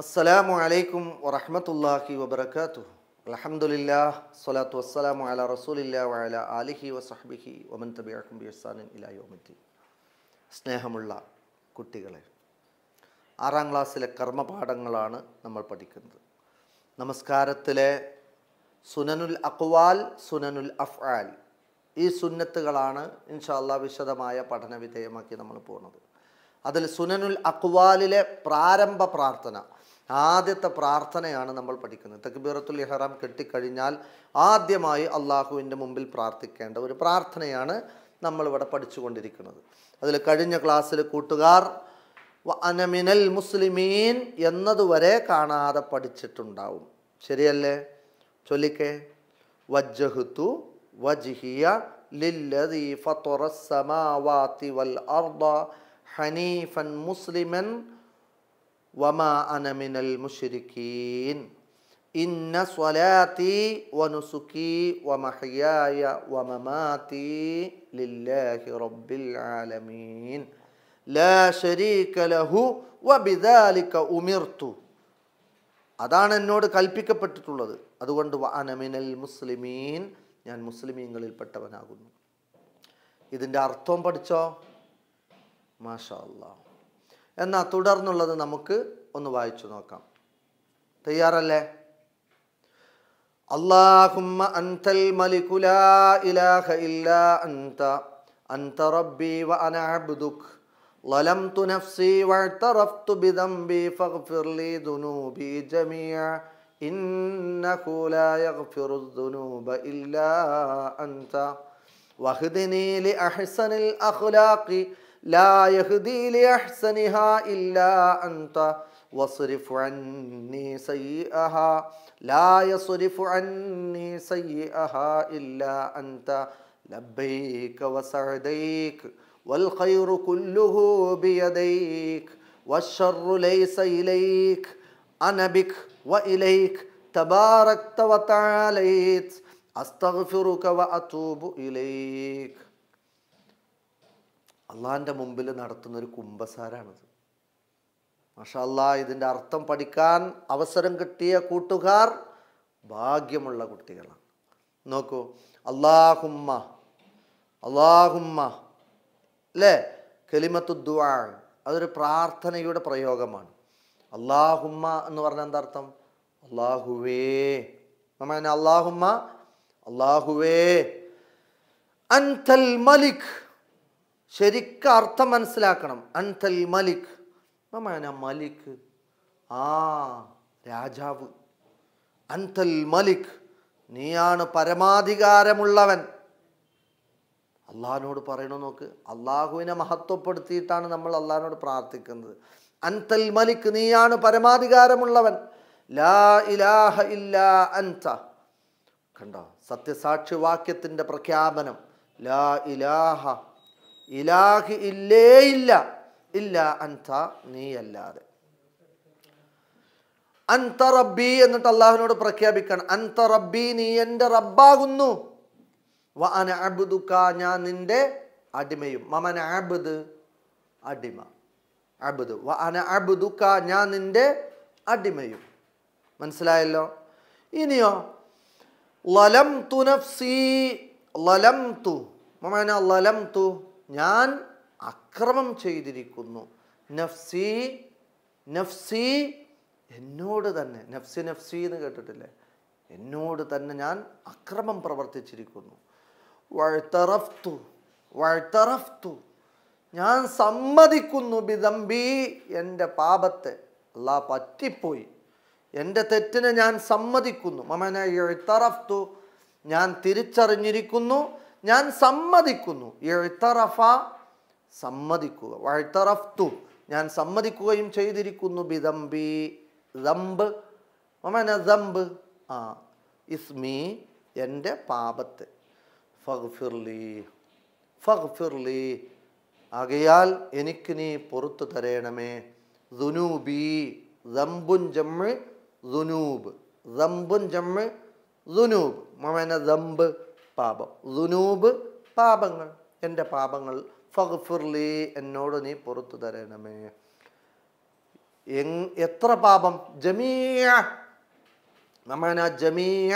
അസ്സലാമു അലൈക്കും വറഹമത്തല്ലാഹി വബർക്കാത്തു അലഹമുല്ലാ സ്വലാത്തു വസ്സലാമു അല റസൂലില്ല അലിഹി വസഹബിഹി വമൻ തബിയാക്കും സ്നേഹമുള്ള കുട്ടികളെ ആറാം ക്ലാസ്സിലെ കർമ്മപാഠങ്ങളാണ് നമ്മൾ പഠിക്കുന്നത് നമസ്കാരത്തിലെ സുനനുൽ അക്വാൽ സുനനുൽ അഫ്ആൽ ഈ സുന്നത്തുകളാണ് ഇൻഷാല്ല വിശദമായ പഠന വിധേയമാക്കി നമ്മൾ പോകുന്നത് അതിൽ സുനനുൽ അക്വാലിലെ പ്രാരംഭ പ്രാർത്ഥന ആദ്യത്തെ പ്രാർത്ഥനയാണ് നമ്മൾ പഠിക്കുന്നത് തക്ബീറത്തുൽ ഇഹ്റാം കെട്ടിക്കഴിഞ്ഞാൽ ആദ്യമായി അള്ളാഹുവിൻ്റെ മുമ്പിൽ പ്രാർത്ഥിക്കേണ്ട ഒരു പ്രാർത്ഥനയാണ് നമ്മളിവിടെ പഠിച്ചുകൊണ്ടിരിക്കുന്നത് അതിൽ കഴിഞ്ഞ ക്ലാസ്സിൽ കൂട്ടുകാർ അനമിനൽ മുസ്ലിമീൻ എന്നതുവരെ കാണാതെ പഠിച്ചിട്ടുണ്ടാവും ശരിയല്ലേ ചൊല്ലിക്കേ വജ്ജഹുത്തു വജിഹിയ ലില്ലദീ ഫത്തുറ സമാവാത്തി വൽ അർദ ഹനീഫൻ മുസ്ലിമൻ വമാ അനമിനൽ മുഷരിക്കീൻ ഇന്ന സ്വലാത്തി വനുസുക്കി വമഹയായ വമമാതി ലില്ലാഹി റബ്ബിൽ ആലമീൻ ലാ ശരീക ലഹു വബിദാലിക ഉമിർത്തു അതാണ് എന്നോട് കൽപ്പിക്കപ്പെട്ടിട്ടുള്ളത് അതുകൊണ്ട് അനമിനൽ മുസ്ലിമീൻ ഞാൻ മുസ്ലിമീങ്ങളിൽപ്പെട്ടവനാകുന്നു ഇതിൻ്റെ അർത്ഥം പഠിച്ചോ മാഷല്ല എന്നാൽ തുടർന്നുള്ളത് നമുക്ക് ഒന്ന് വായിച്ചു നോക്കാം തയ്യാറല്ലേ അള്ളാഹുമ്മ അൻതൽ മലികുല ഇലാഹ ഇല്ല അൻത അൻത റബ്ബി വ അന അബ്ദുക് ളലംതു നഫ്സി വ അഅ്തറഫ്തു ബിദംബി ഫഗ്ഫിർലി ദുനൂബി ജമീഅ ഇന്നഹു ലാ യഗ്ഫിറു ദുനൂബ ഇല്ല അൻത വഹ്ദിനി ലി അഖ്ലാഖി لا يهدي لأحسنها إلا أنت واصرف عني سيئها لا يصرف عني سيئها إلا أنت لبيك وسعديك والخير كله بيديك والشر ليس إليك أنا بك وإليك تباركت وتعاليت أستغفرك وأتوب إليك അള്ളാഹിൻ്റെ മുമ്പിൽ നടത്തുന്ന ഒരു കുംഭസാരാണത് മഷാല്ല ഇതിൻ്റെ അർത്ഥം പഠിക്കാൻ അവസരം കിട്ടിയ കൂട്ടുകാർ ഭാഗ്യമുള്ള കുട്ടികളാണ് നോക്കൂ അള്ളാഹുമ്മ അള്ളാഹുമ്മ അല്ലേ കെലിമത്തുദ്വാ അതൊരു പ്രാർത്ഥനയുടെ പ്രയോഗമാണ് അള്ളാഹുമ്മ എന്ന് പറഞ്ഞാൽ എന്താ അർത്ഥം അള്ളാഹുവേ നമ്മ അള്ളാഹുമ്മ അള്ളാഹുവേ അൻതൽ മലിക് ശരിക്കർത്ഥം അർത്ഥം മനസ്സിലാക്കണം അൻതൽ മലിക് മമാന മലിക് ആ രാജാവ് അൻതൽ മലിക് നീയാണ് പരമാധികാരമുള്ളവൻ അള്ളാഹിനോട് പറയണു നോക്ക് അള്ളാഹുവിനെ മഹത്വപ്പെടുത്തിയിട്ടാണ് നമ്മൾ അള്ളാഹിനോട് പ്രാർത്ഥിക്കുന്നത് അൻതൽ മലിക് നീയാണ് പരമാധികാരമുള്ളവൻ ലാ ഇലാഹ ഇല്ല അൻത കണ്ടോ സത്യസാക്ഷിവാക്യത്തിൻ്റെ പ്രഖ്യാപനം ലാ ഇലാഹ ഇലാഹ് ഇല്ലേ ഇല്ല ഇല്ല അൻത നീയല്ലാതെ അൻത റബ്ബി എന്നിട്ട് അള്ളാഹുവിനോട് പ്രഖ്യാപിക്കണം അൻത റബ്ബി നീ എൻ്റെ റബ്ബാകുന്നു വ അന അബ്ദുക്ക ഞാൻ നിന്റെ അടിമയും മമന അബുദ് അടിമ അബുദ് വ അന അബ്ദുക്ക ഞാൻ നിന്റെ അടിമയും മനസ്സിലായല്ലോ ഇനിയോ ലലം തു നഫ്സി ലലം തു മമന ലലം തു ഞാൻ അക്രമം ചെയ്തിരിക്കുന്നു നഫ്സി നഫ്സി എന്നോട് തന്നെ നഫ്സി നഫ്സി എന്ന് കേട്ടിട്ടില്ലേ എന്നോട് തന്നെ ഞാൻ അക്രമം പ്രവർത്തിച്ചിരിക്കുന്നു വഴ്ത്തറഫ്തു വഴ്ത്തറഫ്തു ഞാൻ സമ്മതിക്കുന്നു ബിദംബി എൻ്റെ പാപത്തെ അല്ലാ പറ്റിപ്പോയി എൻ്റെ തെറ്റിനെ ഞാൻ സമ്മതിക്കുന്നു മമന എഴുത്തറഫ്തു ഞാൻ തിരിച്ചറിഞ്ഞിരിക്കുന്നു ഞാൻ സമ്മതിക്കുന്നു എഴുത്തറഫ സമ്മതിക്കുക വഴുത്തറഫ്തു ഞാൻ സമ്മതിക്കുകയും ചെയ്തിരിക്കുന്നു ബിദംബി ദംബ് മമന ദംബ് ആ ഇസ്മി എൻ്റെ പാപത്തെ ഫഗ്ഫിർലി ഫഗ്ഫിർലി ആകയാൽ എനിക്ക് നീ പുറത്തു തരയണമേ ദുനൂബി ദംബുൻ ജമ്മ് ദുനൂബ് ദംബുൻ ജമ്മ് ദുനൂബ് മമന ദംബ് പാപം ദുനൂബ് പാപങ്ങൾ എൻ്റെ പാപങ്ങൾ ഫഗ്ഫുർലി എന്നോട് നീ പുറത്തു തരണമേ എത്ര പാപം ജമീയ നമ്മന ജമീയ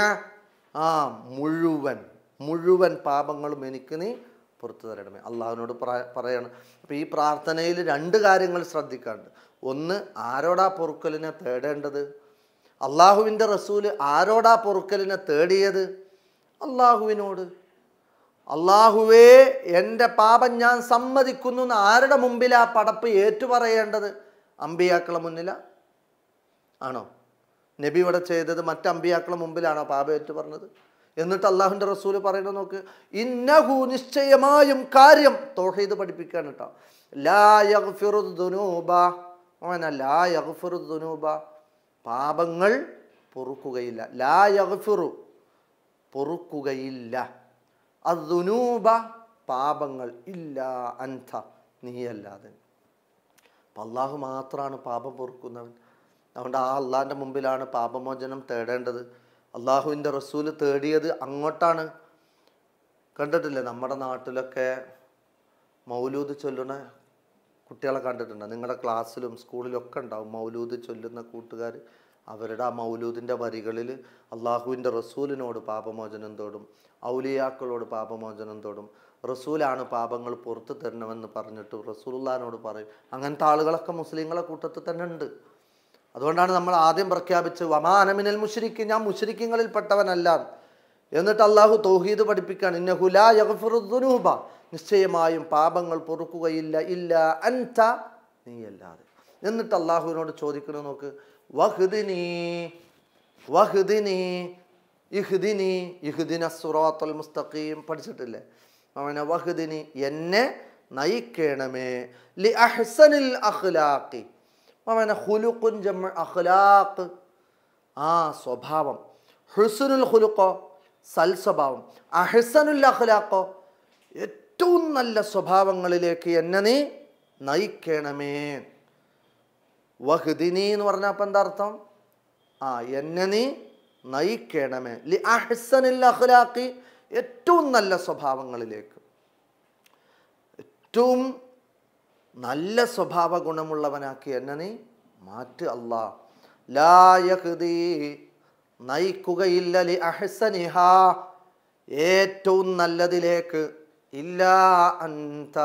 ആ മുഴുവൻ മുഴുവൻ പാപങ്ങളും എനിക്ക് നീ പുറത്തു തരണമേ അള്ളാഹുവിനോട് പറയണം അപ്പം ഈ പ്രാർത്ഥനയിൽ രണ്ട് കാര്യങ്ങൾ ശ്രദ്ധിക്കാണ്ട് ഒന്ന് ആരോടാ പൊറുക്കലിനെ തേടേണ്ടത് അള്ളാഹുവിൻ്റെ റസൂല് ആരോടാ പൊറുക്കലിനെ തേടിയത് അള്ളാഹുവിനോട് അള്ളാഹുവേ എൻ്റെ പാപം ഞാൻ സമ്മതിക്കുന്നു എന്ന് ആരുടെ മുമ്പിലാ പടപ്പ് ഏറ്റുപറയേണ്ടത് അമ്പിയാക്കളെ മുന്നിലാ ആണോ നബി ഇവിടെ ചെയ്തത് മറ്റ് മുമ്പിലാണോ പാപം ഏറ്റു പറഞ്ഞത് എന്നിട്ട് അള്ളാഹുൻ്റെ റസൂല് പറയണത് നോക്ക് ഇന്നഹു നിശ്ചയമായും കാര്യം തോഹീദ് പഠിപ്പിക്കുകയാണ് കേട്ടോ ലായഫിറുദ്നൂബ ഓന പാപങ്ങൾ പൊറുക്കുകയില്ല ലായഫിറു പൊറുക്കുകയില്ല അതുനൂപ പാപങ്ങൾ ഇല്ല അന്ധ നീയല്ലാതെ അപ്പം അള്ളാഹു മാത്രമാണ് പാപം പൊറുക്കുന്നവൻ അതുകൊണ്ട് ആ അള്ളാഹിൻ്റെ മുമ്പിലാണ് പാപമോചനം തേടേണ്ടത് അള്ളാഹുവിൻ്റെ റസൂല് തേടിയത് അങ്ങോട്ടാണ് കണ്ടിട്ടില്ലേ നമ്മുടെ നാട്ടിലൊക്കെ മൗലൂദ് ചൊല്ലുന്ന കുട്ടികളെ കണ്ടിട്ടുണ്ട് നിങ്ങളുടെ ക്ലാസ്സിലും സ്കൂളിലൊക്കെ ഉണ്ടാവും മൗലൂദ് ചൊല്ലുന്ന കൂട്ടുകാർ അവരുടെ ആ മൗലൂദിൻ്റെ വരികളിൽ അള്ളാഹുവിൻ്റെ റസൂലിനോട് പാപമോചനം തോടും ഔലിയാക്കളോട് പാപമോചനം തോടും റസൂലാണ് പാപങ്ങൾ പുറത്ത് തരണമെന്ന് പറഞ്ഞിട്ട് റസൂലിനോട് പറയും അങ്ങനത്തെ ആളുകളൊക്കെ മുസ്ലിങ്ങളെ കൂട്ടത്തിൽ തന്നെ ഉണ്ട് അതുകൊണ്ടാണ് നമ്മൾ ആദ്യം പ്രഖ്യാപിച്ച് വമാനമിനൽ മുഷരിക്ക് ഞാൻ മുഷരിക്കങ്ങളിൽ പെട്ടവനല്ല എന്നിട്ട് അള്ളാഹു തൗഹീദ് പഠിപ്പിക്കുകയാണ് ഇന്ന ഹുലാ നിശ്ചയമായും പാപങ്ങൾ പൊറുക്കുകയില്ല ഇല്ല അൻത നീയല്ലാതെ എന്നിട്ട് അള്ളാഹുവിനോട് ചോദിക്കുന്നത് നോക്ക് വഹ്ദിനി വഹ്ദിനി ഇഹ്ദിനി ഇഹ്ദിന സുറാത്തൽ മുസ്തഖീം പഠിച്ചിട്ടില്ലേ അവനെ വഹ്ദിനി എന്നെ നയിക്കണമേ ലി അഹ്സനിൽ അഖ്ലാഖി അവനെ ഹുലുഖുൻ ജമ അഖ്ലാഖ് ആ സ്വഭാവം ഹുസുനുൽ ഹുലുക്കോ സ്വഭാവം അഹ്സനുൽ അഖ്ലാഖോ ഏറ്റവും നല്ല സ്വഭാവങ്ങളിലേക്ക് എന്നെ നീ നയിക്കണമേ വഹ്ദിനി എന്ന് പറഞ്ഞാൽ അപ്പം എന്താ അർത്ഥം ആ എന്നെ നീ നയിക്കണമേ ലി അഹ്സനിൽ അഖ്ലാഖി ഏറ്റവും നല്ല സ്വഭാവങ്ങളിലേക്ക് ഏറ്റവും നല്ല സ്വഭാവ ഗുണമുള്ളവനാക്കി എന്നെ നീ മാറ്റ് അല്ലാ ലായഹൃതി നയിക്കുകയില്ല ലി അഹ്സനിഹ ഏറ്റവും നല്ലതിലേക്ക് ഇല്ലാ അന്ത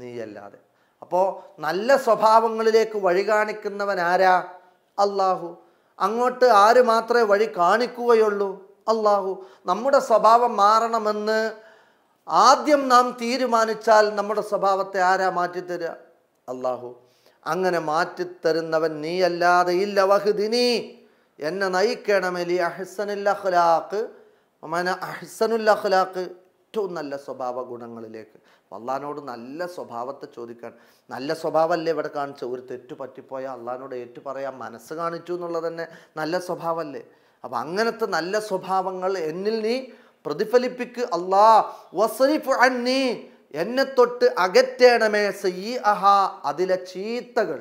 നീയല്ലാതെ അപ്പോൾ നല്ല സ്വഭാവങ്ങളിലേക്ക് വഴി കാണിക്കുന്നവൻ ആരാ അള്ളാഹു അങ്ങോട്ട് ആര് മാത്രമേ വഴി കാണിക്കുകയുള്ളൂ അള്ളാഹു നമ്മുടെ സ്വഭാവം മാറണമെന്ന് ആദ്യം നാം തീരുമാനിച്ചാൽ നമ്മുടെ സ്വഭാവത്തെ ആരാ മാറ്റിത്തരിക അള്ളാഹു അങ്ങനെ മാറ്റിത്തരുന്നവൻ നീ അല്ലാതെ ഇല്ല വഹുദിനി എന്നെ നയിക്കണമെലി അഹ്സനുല്ല അഖ്ലാഖ് മന അഹ്സനുല്ല ഏറ്റവും നല്ല സ്വഭാവ ഗുണങ്ങളിലേക്ക് അള്ളഹാനോട് നല്ല സ്വഭാവത്തെ ചോദിക്കാൻ നല്ല സ്വഭാവമല്ലേ ഇവിടെ കാണിച്ച ഒരു തെറ്റ് പറ്റിപ്പോയാൽ അള്ളഹാനോട് ഏറ്റു പറയാൻ മനസ്സ് കാണിച്ചു എന്നുള്ളത് തന്നെ നല്ല സ്വഭാവമല്ലേ അപ്പം അങ്ങനത്തെ നല്ല സ്വഭാവങ്ങൾ എന്നിൽ നീ പ്രതിഫലിപ്പിക്ക് അള്ളാ വസരിഫ് അണ്ണി എന്നെ തൊട്ട് അകറ്റേണമേ സയ്യി അഹാ അതിലെ ചീത്തകൾ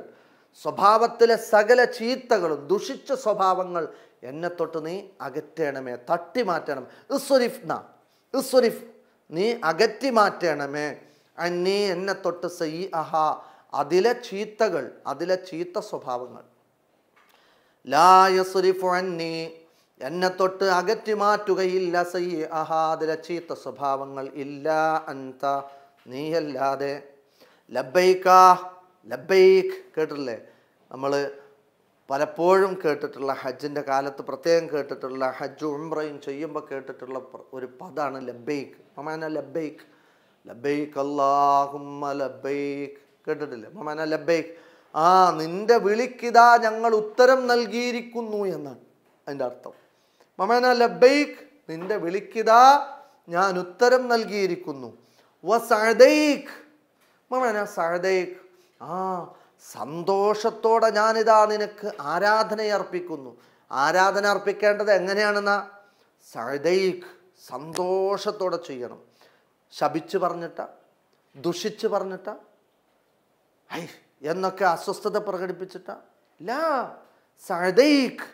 സ്വഭാവത്തിലെ സകല ചീത്തകളും ദുഷിച്ച സ്വഭാവങ്ങൾ എന്നെ തൊട്ട് നീ അകറ്റേണമേ തട്ടി മാറ്റണം ഇസ്വരിഫ് ഇസ്വരിഫ് നീ അകറ്റി മാറ്റണമേ അന്നീ എന്നെ തൊട്ട് സൈ അഹ അതിലെ ചീത്തകൾ അതിലെ ചീത്ത സ്വഭാവങ്ങൾ ലായസുരിഫു അന്നീ എന്നെ തൊട്ട് അകറ്റി മാറ്റുകയില്ല സൈ അഹ അതിലെ ചീത്ത സ്വഭാവങ്ങൾ ഇല്ല അന്ത നീയല്ലാതെ ലബൈക്കാ ലബൈക്ക് കേട്ടില്ലേ നമ്മൾ പലപ്പോഴും കേട്ടിട്ടുള്ള ഹജ്ജിൻ്റെ കാലത്ത് പ്രത്യേകം കേട്ടിട്ടുള്ള ഹജ്ജ് ഉംറയും ചെയ്യുമ്പോൾ കേട്ടിട്ടുള്ള ഒരു പദമാണ് ലബൈക്ക് മമാന ലബൈക്ക് ലബൈക്ക് അല്ലാഹുമ്മ ലബൈക്ക് കേട്ടിട്ടില്ലേ മമാന ലബൈക്ക് ആ നിന്റെ വിളിക്കിതാ ഞങ്ങൾ ഉത്തരം നൽകിയിരിക്കുന്നു എന്നാണ് അതിൻ്റെ അർത്ഥം മമാന ലബൈക്ക് നിന്റെ വിളിക്കിതാ ഞാൻ ഉത്തരം നൽകിയിരിക്കുന്നു വ സഴദൈക്ക് മമാന സഴദൈക്ക് ആ സന്തോഷത്തോടെ ഞാനിതാ നിനക്ക് ആരാധനയർപ്പിക്കുന്നു ആരാധന അർപ്പിക്കേണ്ടത് എങ്ങനെയാണെന്നാ സദൈഖ് സന്തോഷത്തോടെ ചെയ്യണം ശപിച്ചു പറഞ്ഞിട്ട ദുഷിച്ച് പറഞ്ഞിട്ട ഐ എന്നൊക്കെ അസ്വസ്ഥത പ്രകടിപ്പിച്ചിട്ട ലാ സദൈഖ്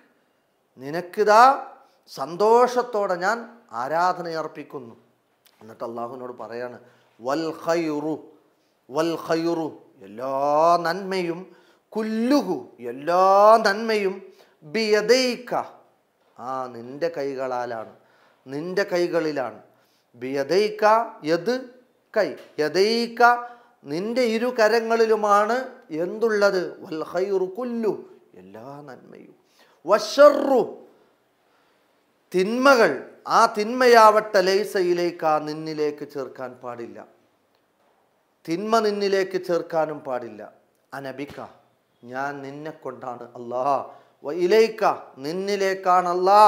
നിനക്കിതാ സന്തോഷത്തോടെ ഞാൻ ആരാധനയർപ്പിക്കുന്നു എന്നിട്ട് അള്ളാഹുവിനോട് പറയാണ് വൽ ഖൈറു വൽ ഖൈറു എല്ലാ നന്മയും കുല്ലുഹു എല്ലാ നന്മയും ബിയദൈക്ക ആ നിന്റെ കൈകളാലാണ് നിന്റെ കൈകളിലാണ് ബിയദൈക്ക യത് കൈ യദൈക്ക നിന്റെ ഇരു കരങ്ങളിലുമാണ് എന്തുള്ളത് വൽഹൈറു കുല്ലു എല്ലാ നന്മയും വഷറു തിന്മകൾ ആ തിന്മയാവട്ടെ ലൈസയിലേക്ക് ആ നിന്നിലേക്ക് ചേർക്കാൻ പാടില്ല തിന്മ നിന്നിലേക്ക് ചേർക്കാനും പാടില്ല അനബിക്ക ഞാൻ നിന്നെ കൊണ്ടാണ് അല്ലാ ഇലൈക്ക അല്ലാ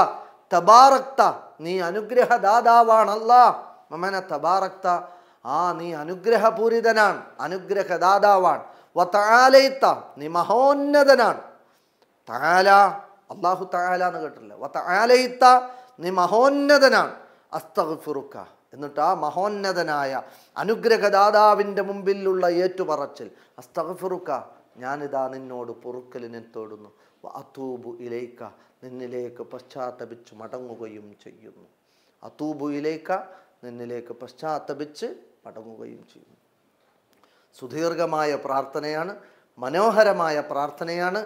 തബാറക്ത നീ അനുഗ്രഹദാതാവാണല്ലാ മമന തബാറക്ത ആ നീ അനുഗ്രഹപൂരിതനാണ് അനുഗ്രഹദാതാവാണ് വത്താലയിത്ത നീ മഹോന്നതനാണ് താല അള്ളാഹു താലാന്ന് എന്ന് കേട്ടില്ല വത്താലയിത്ത നീ മഹോന്നതനാണ് അസ്തഫുറുക്ക എന്നിട്ട് ആ മഹോന്നതനായ അനുഗ്രഹദാതാവിൻ്റെ മുമ്പിലുള്ള ഏറ്റുപറച്ചിൽ അസ്തഫുറുക്ക ഞാനിതാ നിന്നോട് പൊറുക്കലിനെ തേടുന്നു അതൂബു ഇലേക്ക നിന്നിലേക്ക് പശ്ചാത്തപിച്ച് മടങ്ങുകയും ചെയ്യുന്നു അതൂബു ഇലേക്ക നിന്നിലേക്ക് പശ്ചാത്തപിച്ച് മടങ്ങുകയും ചെയ്യുന്നു സുദീർഘമായ പ്രാർത്ഥനയാണ് മനോഹരമായ പ്രാർത്ഥനയാണ്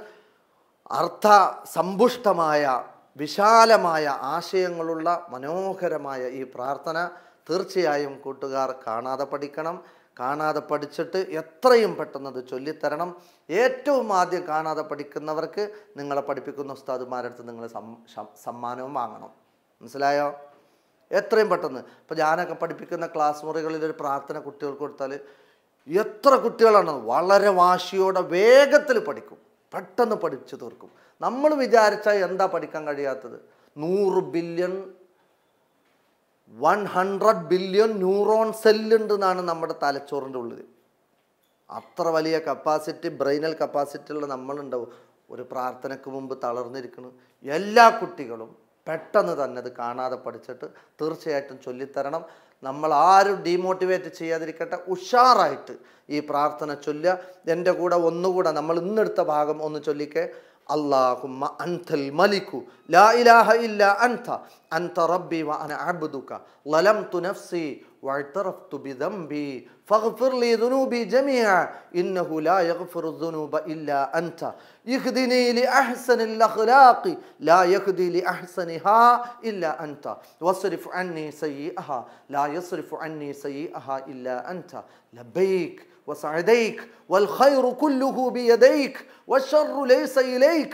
അർത്ഥ സമ്പുഷ്ടമായ വിശാലമായ ആശയങ്ങളുള്ള മനോഹരമായ ഈ പ്രാർത്ഥന തീർച്ചയായും കൂട്ടുകാർ കാണാതെ പഠിക്കണം കാണാതെ പഠിച്ചിട്ട് എത്രയും പെട്ടെന്ന് അത് ചൊല്ലിത്തരണം ഏറ്റവും ആദ്യം കാണാതെ പഠിക്കുന്നവർക്ക് നിങ്ങളെ പഠിപ്പിക്കുന്ന ഉസ്താദുമാരടുത്ത് നിങ്ങൾ സമ്മാനവും വാങ്ങണം മനസ്സിലായോ എത്രയും പെട്ടെന്ന് ഇപ്പം ഞാനൊക്കെ പഠിപ്പിക്കുന്ന ക്ലാസ് മുറികളിൽ ഒരു പ്രാർത്ഥന കുട്ടികൾക്ക് കൊടുത്താൽ എത്ര കുട്ടികളാണ് വളരെ വാശിയോടെ വേഗത്തിൽ പഠിക്കും പെട്ടെന്ന് പഠിച്ചു തീർക്കും നമ്മൾ വിചാരിച്ചാൽ എന്താ പഠിക്കാൻ കഴിയാത്തത് നൂറ് billion one hundred billion neuron സെല്ലുണ്ട് എന്നാണ് നമ്മുടെ തലച്ചോറിൻ്റെ ഉള്ളിൽ അത്ര വലിയ കപ്പാസിറ്റി ബ്രെയിനൽ കപ്പാസിറ്റി ഉള്ള നമ്മളുണ്ടാവും ഒരു പ്രാർത്ഥനയ്ക്ക് മുമ്പ് തളർന്നിരിക്കണം എല്ലാ കുട്ടികളും പെട്ടെന്ന് തന്നെ അത് കാണാതെ പഠിച്ചിട്ട് തീർച്ചയായിട്ടും ചൊല്ലിത്തരണം നമ്മൾ ആരും ഡീമോട്ടിവേറ്റ് ചെയ്യാതിരിക്കട്ടെ ഉഷാറായിട്ട് ഈ പ്രാർത്ഥന ചൊല്ലുക എൻ്റെ കൂടെ ഒന്നുകൂടെ നമ്മൾ ഇന്നെടുത്ത ഭാഗം ഒന്ന് ചൊല്ലിക്കേ اللهم أنت الملك لا إله إلا أنت أنت ربي وأنا عبدك ظلمت نفسي واعترفت بذنبي فاغفر لي ذنوبي جميعا إنه لا يغفر الذنوب إلا أنت يهدني لأحسن الأخلاق لا يهدي لأحسنها إلا أنت واصرف عني سيئها لا يصرف عني سيئها إلا أنت لبيك وسعديك والخير كله بيديك والشر ليس إليك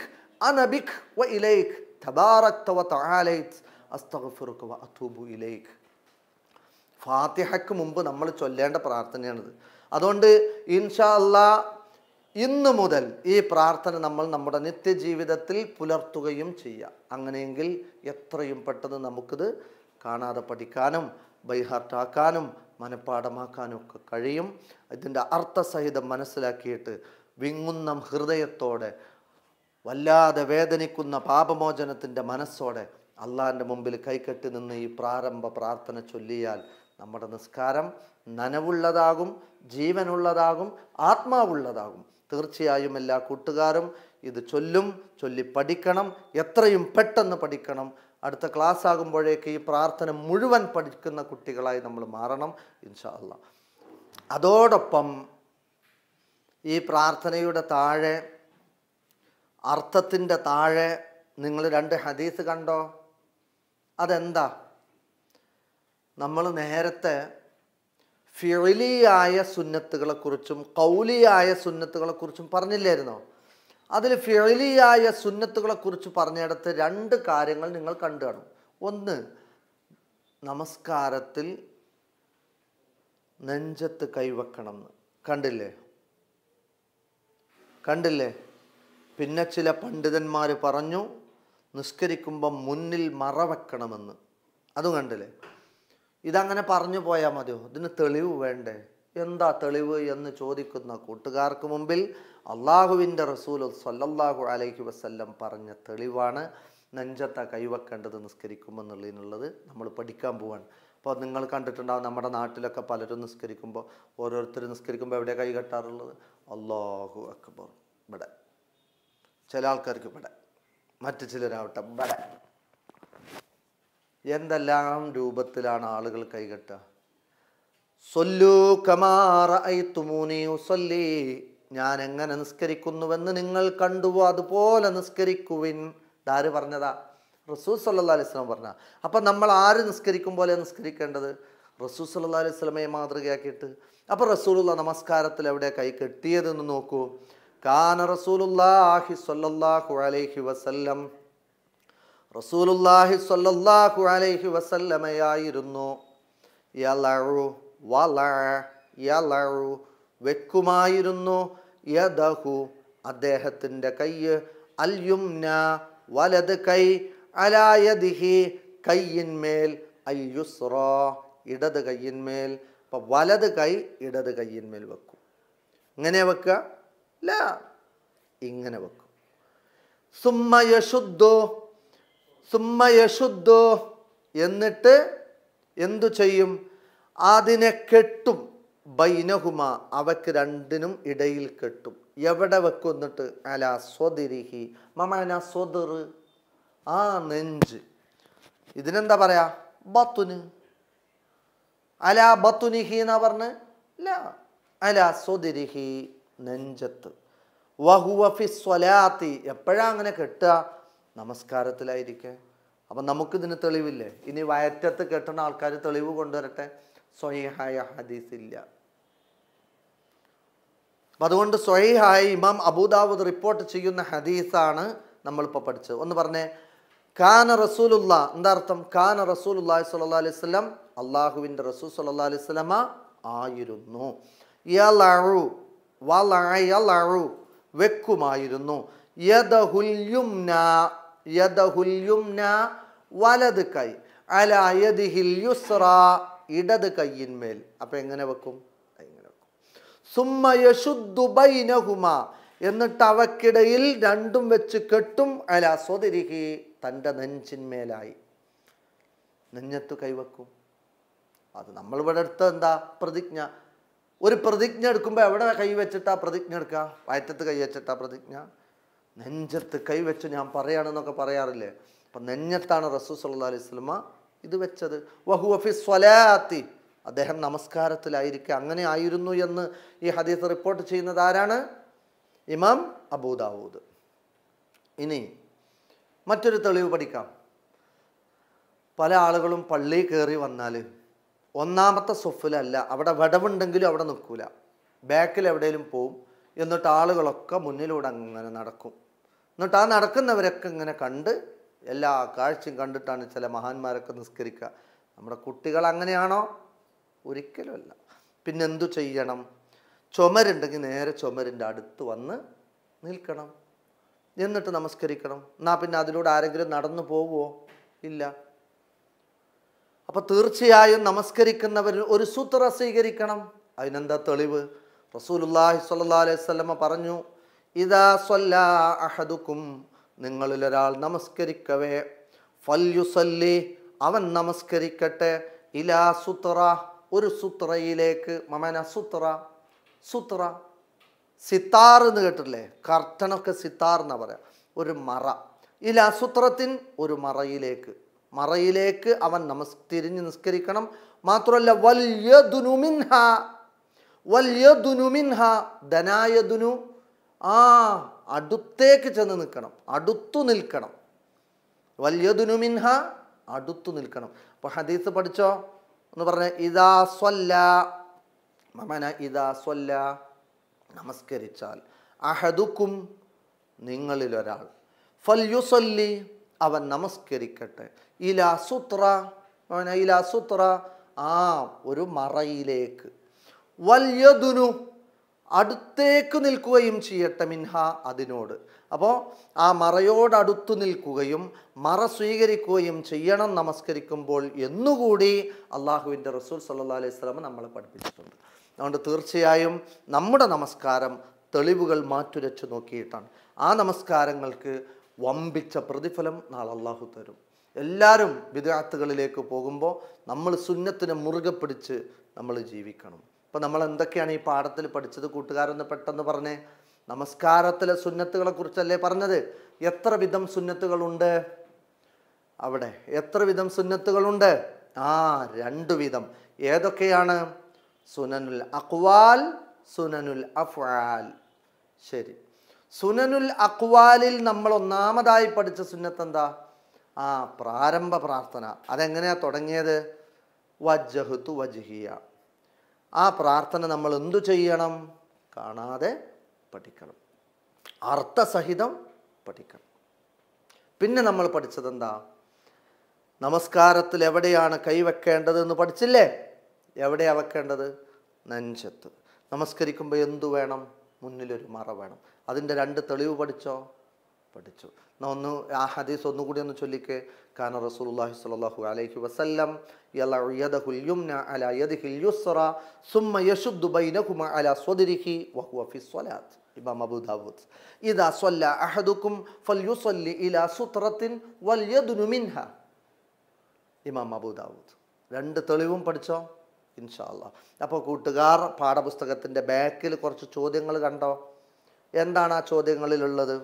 أنا بك وإليك تباركت وتعاليت അസ്തഫിറുക്ക് അത്തൂബു ഇലേക്ക് ഫാത്തിഹയ്ക്ക് മുമ്പ് നമ്മൾ ചൊല്ലേണ്ട പ്രാർത്ഥനയാണിത് അതുകൊണ്ട് ഇൻഷാ അല്ലാ ഇന്ന് മുതൽ ഈ പ്രാർത്ഥന നമ്മൾ നമ്മുടെ നിത്യജീവിതത്തിൽ പുലർത്തുകയും ചെയ്യാം അങ്ങനെയെങ്കിൽ എത്രയും പെട്ടെന്ന് നമുക്കിത് കാണാതെ പഠിക്കാനും ബൈഹാർട്ടാക്കാനും മനഃപ്പാടമാക്കാനൊക്കെ കഴിയും ഇതിൻ്റെ അർത്ഥസഹിതം മനസ്സിലാക്കിയിട്ട് വിങ്ങുന്ന ഹൃദയത്തോടെ വല്ലാതെ വേദനിക്കുന്ന പാപമോചനത്തിൻ്റെ മനസ്സോടെ അള്ളാഹിൻ്റെ മുമ്പിൽ കൈകെട്ടി നിന്ന് ഈ പ്രാരംഭ പ്രാർത്ഥന ചൊല്ലിയാൽ നമ്മുടെ നിസ്കാരം നനവുള്ളതാകും ജീവനുള്ളതാകും ആത്മാവുള്ളതാകും തീർച്ചയായും എല്ലാ കൂട്ടുകാരും ഇത് ചൊല്ലും ചൊല്ലി പഠിക്കണം എത്രയും പെട്ടെന്ന് പഠിക്കണം അടുത്ത ക്ലാസ് ആകുമ്പോഴേക്ക് ഈ പ്രാർത്ഥന മുഴുവൻ പഠിക്കുന്ന കുട്ടികളായി നമ്മൾ മാറണം ഇൻഷാ അതോടൊപ്പം ഈ പ്രാർത്ഥനയുടെ താഴെ അർത്ഥത്തിൻ്റെ താഴെ നിങ്ങൾ രണ്ട് ഹദീസ് കണ്ടോ അതെന്താ നമ്മൾ നേരത്തെ ഫിളിയായ സുന്നത്തുകളെക്കുറിച്ചും കൗലിയായ സുന്നത്തുകളെക്കുറിച്ചും പറഞ്ഞില്ലായിരുന്നോ അതിൽ ഫെളിയായ സുന്നത്തുകളെക്കുറിച്ച് പറഞ്ഞിടത്ത് രണ്ട് കാര്യങ്ങൾ നിങ്ങൾ കണ്ടു കാണും ഒന്ന് നമസ്കാരത്തിൽ നെഞ്ചത്ത് കൈവെക്കണം എന്ന് കണ്ടില്ലേ കണ്ടില്ലേ പിന്നെ ചില പണ്ഡിതന്മാർ പറഞ്ഞു നിസ്കരിക്കുമ്പം മുന്നിൽ മറവെക്കണമെന്ന് അതും കണ്ടില്ലേ ഇതങ്ങനെ പറഞ്ഞു പോയാൽ മതിയോ ഇതിന് തെളിവ് വേണ്ടേ എന്താ തെളിവ് എന്ന് ചോദിക്കുന്ന കൂട്ടുകാർക്ക് മുമ്പിൽ അള്ളാഹുവിൻ്റെ റസൂൽ സല്ലല്ലാഹു അലൈഹി വസ്ല്ലം പറഞ്ഞ തെളിവാണ് നെഞ്ചത്ത കൈവെക്കേണ്ടത് നിസ്കരിക്കുമെന്നുള്ളതിനുള്ളത് നമ്മൾ പഠിക്കാൻ പോവാണ് അപ്പോൾ നിങ്ങൾ കണ്ടിട്ടുണ്ടാവും നമ്മുടെ നാട്ടിലൊക്കെ പലരും നിസ്കരിക്കുമ്പോൾ ഓരോരുത്തർ നിസ്കരിക്കുമ്പോൾ എവിടെ കൈ കെട്ടാറുള്ളത് അള്ളാഹു അക്ബർ ഇവിടെ ചില ആൾക്കാർക്ക് ഇവിടെ മറ്റു ചിലരാവട്ടെ ഇവിടെ എന്തെല്ലാം രൂപത്തിലാണ് ആളുകൾ കൈകെട്ടുക ഞാൻ എങ്ങനെ നിസ്കരിക്കുന്നുവെന്ന് നിങ്ങൾ കണ്ടുവോ അതുപോലെ നിസ്കരിക്കുവിൻ ദാര് പറഞ്ഞതാ റസൂൽ സല്ലാ അലൈസ്ലാം പറഞ്ഞ അപ്പം നമ്മൾ ആര് നിസ്കരിക്കും പോലെ നിസ്കരിക്കേണ്ടത് റസൂൽ സല്ലാ അലൈസ്ലമയെ മാതൃകയാക്കിയിട്ട് അപ്പം റസൂലുള്ള നമസ്കാരത്തിൽ എവിടെ കൈ കെട്ടിയതെന്ന് നോക്കൂ കാന റസൂലുല്ലാഹി സല്ലല്ലാഹു അലൈഹി വസല്ലം റസൂലുല്ലാഹി സല്ലല്ലാഹു അലൈഹി വസല്ലമയായിരുന്നു യലഴു വല വെക്കുമായിരുന്നു യദഹു അദ്ദേഹത്തിൻ്റെ കൈ അൽയുംന വലത് കൈ അലായദിഹി കയ്യിന്മേൽ അയ്യുസ്രോ ഇടത് കയ്യിന്മേൽ അപ്പം വലത് കൈ ഇടത് കയ്യിന്മേൽ വെക്കും ഇങ്ങനെ വെക്കുക ല ഇങ്ങനെ വെക്കും സുമ്മയശുദ്ധു സുമ്മയശുദ്ധു എന്നിട്ട് എന്തു ചെയ്യും അതിനെ കെട്ടും ബൈനഹുമ അവക്ക് രണ്ടിനും ഇടയിൽ കെട്ടും എവിടെ വെക്കുന്നിട്ട് അല സ്വതിരിഹി മമന സ്വതിർ ആ നെഞ്ച് ഇതിനെന്താ പറയാ ബത്തുന് അല ബത്തുനിഹി എന്നാ പറഞ്ഞ് ല അല സ്വതിരിഹി നെഞ്ചത്ത് വഹുവഫി സ്വലാത്തി എപ്പോഴാ അങ്ങനെ കെട്ടുക നമസ്കാരത്തിലായിരിക്കെ അപ്പം നമുക്കിതിന് തെളിവില്ലേ ഇനി വയറ്റത്ത് കെട്ടുന്ന ആൾക്കാർ തെളിവ് കൊണ്ടുവരട്ടെ സ്വയഹായ ഹദീസ് ഇല്ല അതുകൊണ്ട് സ്വയഹായ ഇമാം അബൂദാവൂദ് റിപ്പോർട്ട് ചെയ്യുന്ന ഹദീസാണ് നമ്മളിപ്പോൾ പഠിച്ചത് ഒന്ന് പറഞ്ഞേ കാന റസൂലുള്ള എന്താ അർത്ഥം കാന റസൂലുല്ലാഹി സ്വല്ലാ അലൈഹി സ്വലം അള്ളാഹുവിൻ്റെ റസൂൽ സല്ലാ അലൈഹി സ്വലമ ആയിരുന്നു വെക്കുമായിരുന്നു വലത് കൈ അല യദിഹിൽ ഇടത് കയ്യിന്മേൽ അപ്പം എങ്ങനെ വെക്കും ഇങ്ങനെ വെക്കും സുമ്മ എന്നിട്ട് അവക്കിടയിൽ രണ്ടും വെച്ച് കെട്ടും അല സ്വതിരികി തൻ്റെ നെഞ്ചിന്മേലായി നെഞ്ഞത്ത് കൈവെക്കും അത് നമ്മൾ ഇവിടെ എടുത്ത എന്താ പ്രതിജ്ഞ ഒരു പ്രതിജ്ഞ എടുക്കുമ്പോൾ എവിടെ കൈവച്ചിട്ടാ പ്രതിജ്ഞ എടുക്കുക വയറ്റത്ത് കൈവച്ചിട്ടാ പ്രതിജ്ഞ നെഞ്ചത്ത് കൈവച്ച് ഞാൻ പറയാണെന്നൊക്കെ പറയാറില്ലേ അപ്പം നെഞ്ഞത്താണ് റസൂസ് അല്ലാ അലൈഹി സ്വലമ ഇത് വെച്ചത് വഹുഅഫി സ്വലാത്തി അദ്ദേഹം നമസ്കാരത്തിലായിരിക്കുക അങ്ങനെ ആയിരുന്നു എന്ന് ഈ ഹദീസ് റിപ്പോർട്ട് ചെയ്യുന്നത് ആരാണ് ഇമാം അബൂദാവൂദ് ഇനി മറ്റൊരു തെളിവ് പഠിക്കാം പല ആളുകളും പള്ളി കയറി വന്നാൽ ഒന്നാമത്തെ സൊഫിലല്ല അവിടെ വടവുണ്ടെങ്കിലും അവിടെ നിൽക്കൂല ബാക്കിൽ എവിടെയും പോവും എന്നിട്ട് ആളുകളൊക്കെ മുന്നിലൂടെ അങ്ങനെ നടക്കും എന്നിട്ട് ആ നടക്കുന്നവരൊക്കെ ഇങ്ങനെ കണ്ട് എല്ലാ കാഴ്ചയും കണ്ടിട്ടാണ് ചില മഹാന്മാരൊക്കെ നിസ്കരിക്കുക നമ്മുടെ കുട്ടികൾ അങ്ങനെയാണോ ഒരിക്കലുമല്ല പിന്നെന്തു ചെയ്യണം ചുമരുണ്ടെങ്കിൽ നേരെ ചുമരിൻ്റെ അടുത്ത് വന്ന് നിൽക്കണം എന്നിട്ട് നമസ്കരിക്കണം എന്നാൽ പിന്നെ അതിലൂടെ ആരെങ്കിലും നടന്നു പോകുമോ ഇല്ല അപ്പോൾ തീർച്ചയായും നമസ്കരിക്കുന്നവർ ഒരു സൂത്ര സ്വീകരിക്കണം അതിനെന്താ തെളിവ് റസൂലുല്ലാഹി സ്വല്ലാ അലൈഹി സ്വലമ്മ പറഞ്ഞു ഇതാ സ്വല്ല അഹദുക്കും നിങ്ങളിലൊരാൾ നമസ്കരിക്കവേ ഫല്യുസല്ലി അവൻ നമസ്കരിക്കട്ടെ ഇലാ സുത്ര ഒരു സുത്രയിലേക്ക് മമന സുത്ര സുത്ര സിത്താർ എന്ന് കേട്ടില്ലേ കർട്ടനൊക്കെ സിത്താർ എന്നാ പറയാം ഒരു മറ ഇലാ സുത്രത്തിൻ ഒരു മറയിലേക്ക് മറയിലേക്ക് അവൻ നമസ് തിരിഞ്ഞ് നിസ്കരിക്കണം മാത്രമല്ല വല്യ ദുനുമിൻഹ വല്യ ദുനുമിൻഹ ധനായ ദുനു ആ അടുത്തേക്ക് ചെന്ന് നിൽക്കണം അടുത്തു നിൽക്കണം മിൻഹ അടുത്തു നിൽക്കണം അപ്പോൾ ഹദീസ് പഠിച്ചോ എന്ന് പറഞ്ഞ ഇതാ സ്വല്ല മമന ഇതാ സ്വല്ല നമസ്കരിച്ചാൽ അഹദുക്കും നിങ്ങളിലൊരാൾ ഫല്യുസൊല്ലി അവൻ നമസ്കരിക്കട്ടെ ഇലാ സുത്ര ഇലാ സുത്ര ആ ഒരു മറയിലേക്ക് വല്യതുനു അടുത്തേക്ക് നിൽക്കുകയും ചെയ്യട്ടെ മിൻഹ അതിനോട് അപ്പോൾ ആ മറയോടടുത്തു നിൽക്കുകയും മറ സ്വീകരിക്കുകയും ചെയ്യണം നമസ്കരിക്കുമ്പോൾ എന്നുകൂടി അള്ളാഹുവിൻ്റെ റസൂൽ സല്ലാ അലൈഹി സ്വലാമ നമ്മളെ പഠിപ്പിച്ചിട്ടുണ്ട് അതുകൊണ്ട് തീർച്ചയായും നമ്മുടെ നമസ്കാരം തെളിവുകൾ മാറ്റുരച്ച് നോക്കിയിട്ടാണ് ആ നമസ്കാരങ്ങൾക്ക് വമ്പിച്ച പ്രതിഫലം നാളെ അള്ളാഹു തരും എല്ലാവരും വിദ്യാർത്ഥികളിലേക്ക് പോകുമ്പോൾ നമ്മൾ സുന്നത്തിനെ മുറുകെ പിടിച്ച് നമ്മൾ ജീവിക്കണം അപ്പോൾ നമ്മൾ എന്തൊക്കെയാണ് ഈ പാഠത്തിൽ പഠിച്ചത് കൂട്ടുകാരെന്ന് പെട്ടെന്ന് പറഞ്ഞേ നമസ്കാരത്തിലെ സുന്നത്തുകളെ കുറിച്ചല്ലേ പറഞ്ഞത് എത്ര വിധം സുന്നത്തുകളുണ്ട് അവിടെ എത്ര വിധം സുന്നത്തുകളുണ്ട് ആ രണ്ടു വിധം ഏതൊക്കെയാണ് സുനനുൽ അക്വാൽ സുനനുൽ അഫ്വാൽ ശരി സുനനുൽ അക്വാലിൽ നമ്മൾ ഒന്നാമതായി പഠിച്ച സുന്നത്ത് എന്താ ആ പ്രാരംഭ പ്രാർത്ഥന അതെങ്ങനെയാ തുടങ്ങിയത് വജഹത്തു വജഹിയ ആ പ്രാർത്ഥന നമ്മൾ എന്തു ചെയ്യണം കാണാതെ പഠിക്കണം അർത്ഥസഹിതം പഠിക്കണം പിന്നെ നമ്മൾ പഠിച്ചത് എന്താ നമസ്കാരത്തിൽ എവിടെയാണ് കൈവെക്കേണ്ടതെന്ന് പഠിച്ചില്ലേ എവിടെയാണ് വെക്കേണ്ടത് നെഞ്ചത്ത് നമസ്കരിക്കുമ്പോൾ എന്തു വേണം മുന്നിലൊരു മറ വേണം അതിൻ്റെ രണ്ട് തെളിവ് പഠിച്ചോ പഠിച്ചു എന്നാൽ ഒന്ന് ആ ഹദീസ് ഒന്നുകൂടി ഒന്ന് ചൊല്ലിക്കേ കാന റസൂലുള്ളാഹി സ്വല്ലല്ലാഹു അലൈഹി വസല്ലം യലഉയദഹുൽ യുംന അലാ യദിഹിൽ യുസ്റ സുമ്മ യശുദ്ദു ബൈനഹുമ അലാ സ്വദ്രിഹി വഹുവ ഫി സ്വലാത്ത് ഇമാം അബൂ ദാവൂദ് ഇദാ സ്വല്ല അഹദുക്കും ഫൽയുസല്ലി ഇലാ സുത്രത്തിൻ വൽയദ്നു മിൻഹ ഇമാം അബൂ ദാവൂദ് രണ്ട് തെളിവും പഠിച്ചോ ഇൻഷാ അല്ലാ അപ്പോൾ കൂട്ടുകാർ പാഠപുസ്തകത്തിൻ്റെ ബാക്കിൽ കുറച്ച് ചോദ്യങ്ങൾ കണ്ടോ എന്താണ് ആ ചോദ്യങ്ങളിലുള്ളത്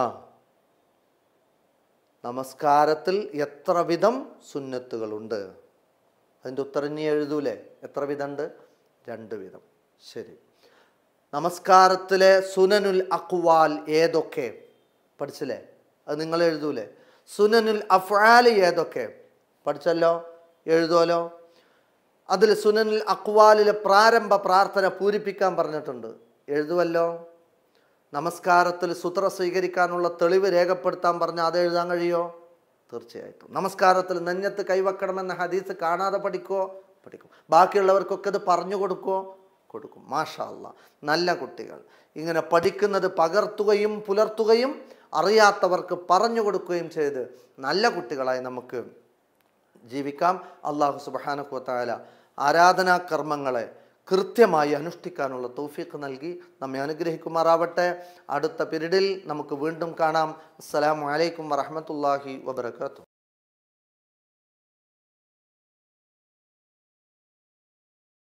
ആ നമസ്കാരത്തിൽ എത്ര വിധം സുന്നത്തുകളുണ്ട് അതിൻ്റെ ഉത്തരം നീ എഴുതൂലേ എത്ര വിധമുണ്ട് രണ്ട് വിധം ശരി നമസ്കാരത്തിലെ സുനനുൽ അക്വാൽ ഏതൊക്കെ പഠിച്ചില്ലേ അത് നിങ്ങൾ എഴുതൂലേ സുനനുൽ അഫ്ആൽ ഏതൊക്കെ പഠിച്ചല്ലോ എഴുതുമല്ലോ അതിൽ സുനനുൽ അക്വാലിലെ പ്രാരംഭ പ്രാർത്ഥന പൂരിപ്പിക്കാൻ പറഞ്ഞിട്ടുണ്ട് എഴുതുമല്ലോ നമസ്കാരത്തിൽ സുത്ര സ്വീകരിക്കാനുള്ള തെളിവ് രേഖപ്പെടുത്താൻ പറഞ്ഞാൽ അത് എഴുതാൻ കഴിയോ തീർച്ചയായിട്ടും നമസ്കാരത്തിൽ നെഞ്ഞത്ത് കൈവക്കണമെന്ന ഹദീസ് കാണാതെ പഠിക്കുമോ പഠിക്കും ബാക്കിയുള്ളവർക്കൊക്കെ അത് പറഞ്ഞു കൊടുക്കുമോ കൊടുക്കും മാഷല്ല നല്ല കുട്ടികൾ ഇങ്ങനെ പഠിക്കുന്നത് പകർത്തുകയും പുലർത്തുകയും അറിയാത്തവർക്ക് പറഞ്ഞു കൊടുക്കുകയും ചെയ്ത് നല്ല കുട്ടികളായി നമുക്ക് ജീവിക്കാം അള്ളാഹു സുബാനക്കുവത്തായ കർമ്മങ്ങളെ കൃത്യമായി അനുഷ്ഠിക്കാനുള്ള തൗഫീഖ് നൽകി നമ്മെ അനുഗ്രഹിക്കുമാറാവട്ടെ അടുത്ത പിരീഡിൽ നമുക്ക് വീണ്ടും കാണാം അസ്സലാമലൈക്കും വറഹമത്തല്ലാഹി വബർക്കാത്തു